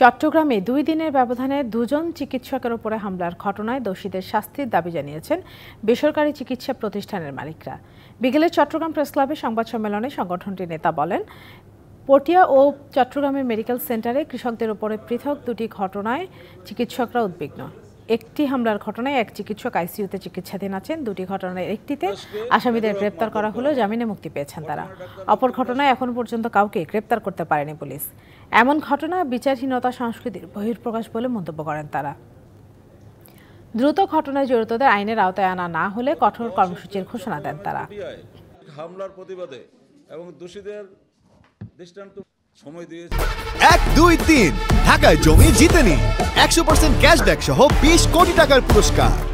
চট্টগ্রামে দুই দিনের ব্যবধানে দুজন চিকিৎসকের উপরে হামলার ঘটনায় দোষীদের শাস্তির দাবি জানিয়েছেন বেসরকারি চিকিৎসা প্রতিষ্ঠানের মালিকরা বিকেলে চট্টগ্রাম প্রেস ক্লাবে সংবাদ সম্মেলনে সংগঠনটির নেতা বলেন পটিয়া ও চট্টগ্রামের মেডিকেল সেন্টারে কৃষকদের ওপরে পৃথক দুটি ঘটনায় চিকিৎসকরা উদ্বিগ্ন একটি হামলার ঘটনায় এক চিকিৎসক আইসিউতে চিকিৎসাধীন আছেন দুটি ঘটনার একটিতে আসামিদের গ্রেপ্তার করা হলো জামিনে মুক্তি পেয়েছেন তারা অপর ঘটনায় এখন পর্যন্ত কাউকে গ্রেপ্তার করতে পারেনি পুলিশ এমন ঘটনা বিচারহীনতা সংস্কৃতির বহির্প্রকাশ বলে মন্তব্য করেন তারা দ্রুত ঘটনায় জড়িতদের আইনের আওতায় আনা না হলে কঠোর কর্মসূচির ঘোষণা দেন তারা হামলার প্রতিবাদে এবং দোষীদের দৃষ্টান্ত সময় দিয়েছে এক দুই তিন ঢাকায় জমি জিতে 100% कैश बैक 120 কোটি টাকার পুরস্কার